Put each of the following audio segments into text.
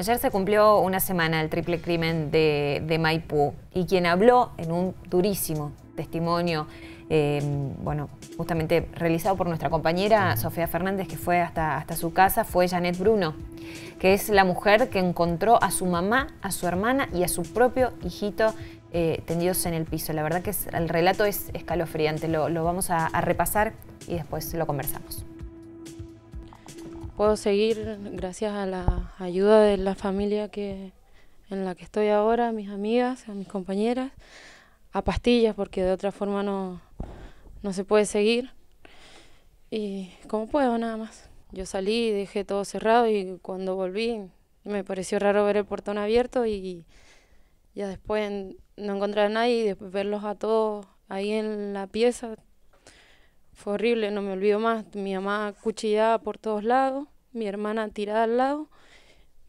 Ayer se cumplió una semana el triple crimen de, Maipú y quien habló en un durísimo testimonio, eh, bueno, justamente realizado por nuestra compañera Sofía Fernández, que fue hasta, hasta su casa, fue Janet Bruno, que es la mujer que encontró a su mamá, a su hermana y a su propio hijito eh, tendidos en el piso. La verdad que el relato es escalofriante, lo, vamos a repasar y después lo conversamos puedo seguir gracias a la ayuda de la familia que, en la que estoy ahora, a mis amigas, a mis compañeras, a pastillas, porque de otra forma no, no se puede seguir. Y como puedo, nada más. Yo salí, dejé todo cerrado y cuando volví me pareció raro ver el portón abierto y ya después no encontrar a nadie y después verlos a todos ahí en la pieza fue horrible, no me olvido más. Mi mamá cuchillada por todos lados mi hermana tirada al lado,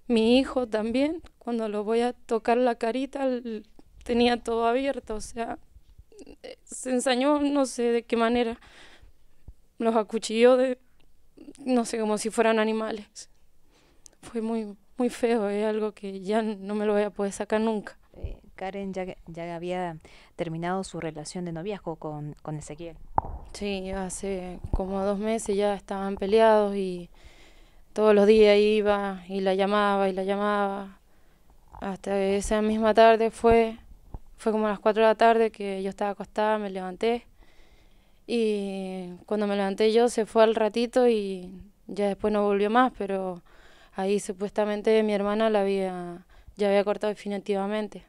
mi hijo también, cuando lo voy a tocar la carita tenía todo abierto, o sea, se ensañó no sé de qué manera, los acuchilló de, no sé, como si fueran animales. Fue muy, muy feo, es algo que ya no me lo voy a poder sacar nunca. Eh, Karen ya, ya había terminado su relación de noviazgo con, con Ezequiel. Sí, hace como dos meses ya estaban peleados y todos los días iba y la llamaba y la llamaba. Hasta esa misma tarde fue, fue como a las 4 de la tarde que yo estaba acostada, me levanté. Y cuando me levanté yo se fue al ratito y ya después no volvió más, pero ahí supuestamente mi hermana la había, ya había cortado definitivamente.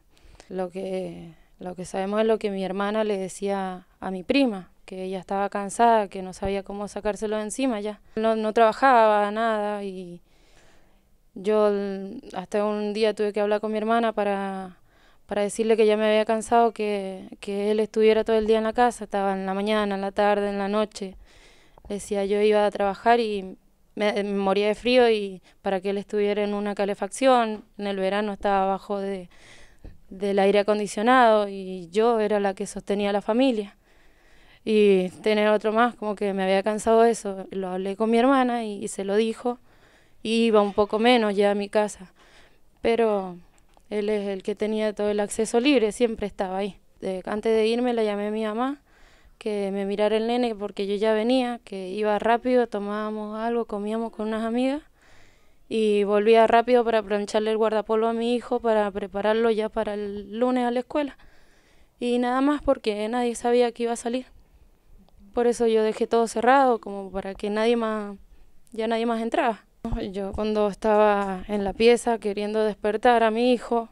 Lo que, lo que sabemos es lo que mi hermana le decía a mi prima, que ella estaba cansada, que no sabía cómo sacárselo de encima ya. No, no trabajaba nada y yo hasta un día tuve que hablar con mi hermana para, para decirle que ya me había cansado que, que, él estuviera todo el día en la casa, estaba en la mañana, en la tarde, en la noche. Decía, yo iba a trabajar y me, moría de frío y para que él estuviera en una calefacción, en el verano estaba abajo de, del aire acondicionado y yo era la que sostenía la familia y tener otro más, como que me había cansado eso. Lo hablé con mi hermana y, se lo dijo y iba un poco menos ya a mi casa. Pero él es el que tenía todo el acceso libre, siempre estaba ahí. antes de irme la llamé a mi mamá que me mirara el nene porque yo ya venía, que iba rápido, tomábamos algo, comíamos con unas amigas y volvía rápido para plancharle el guardapolvo a mi hijo para prepararlo ya para el lunes a la escuela. Y nada más porque nadie sabía que iba a salir. Por eso yo dejé todo cerrado, como para que nadie más, ya nadie más entraba. Yo cuando estaba en la pieza queriendo despertar a mi hijo,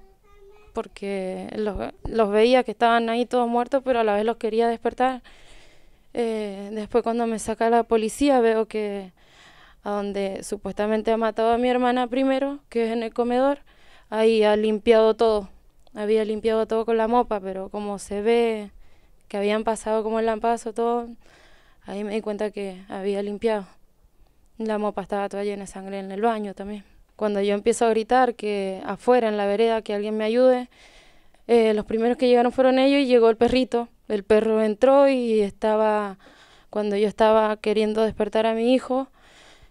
porque los, veía que estaban ahí todos muertos, pero a la vez los quería despertar. Eh, después cuando me saca la policía veo que a donde supuestamente ha matado a mi hermana primero, que es en el comedor, ahí ha limpiado todo. Había limpiado todo con la mopa, pero como se ve que habían pasado como el lampazo, todo, ahí me di cuenta que había limpiado. La mopa estaba toda llena de sangre en el baño también. Cuando yo empiezo a gritar que afuera, en la vereda, que alguien me ayude, eh, los primeros que llegaron fueron ellos y llegó el perrito. El perro entró y estaba, cuando yo estaba queriendo despertar a mi hijo,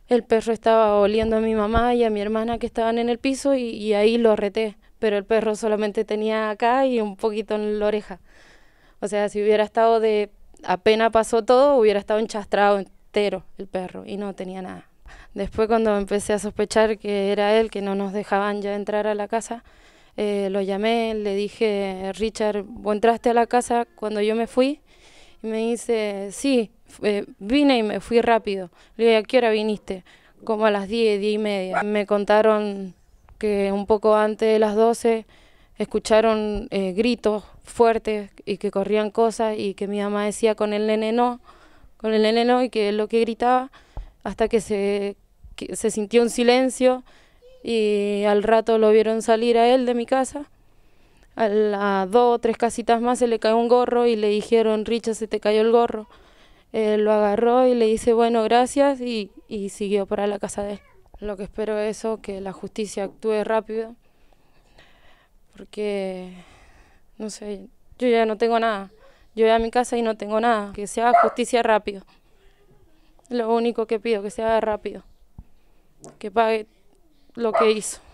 el perro estaba oliendo a mi mamá y a mi hermana que estaban en el piso y, y ahí lo reté. Pero el perro solamente tenía acá y un poquito en la oreja. O sea, si hubiera estado de, apenas pasó todo, hubiera estado enchastrado entero el perro y no tenía nada. Después cuando empecé a sospechar que era él, que no nos dejaban ya entrar a la casa, eh, lo llamé, le dije, Richard, entraste a la casa cuando yo me fui? Y me dice, sí, eh, vine y me fui rápido. Le dije, ¿a qué hora viniste? Como a las 10, 10 y media. Me contaron que un poco antes de las 12 escucharon eh, gritos fuertes y que corrían cosas y que mi mamá decía con el nene no, con el nene no y que lo que gritaba hasta que se, sintió un silencio y al rato lo vieron salir a él de mi casa. A dos o tres casitas más se le cayó un gorro y le dijeron, Richa, se te cayó el gorro. él lo agarró y le dice, bueno, gracias y, y siguió para la casa de él. Lo que espero es eso, que la justicia actúe rápido porque, no sé, yo ya no tengo nada. Yo voy a mi casa y no tengo nada. Que se haga justicia rápido. Lo único que pido, que se haga rápido. Que pague lo que hizo.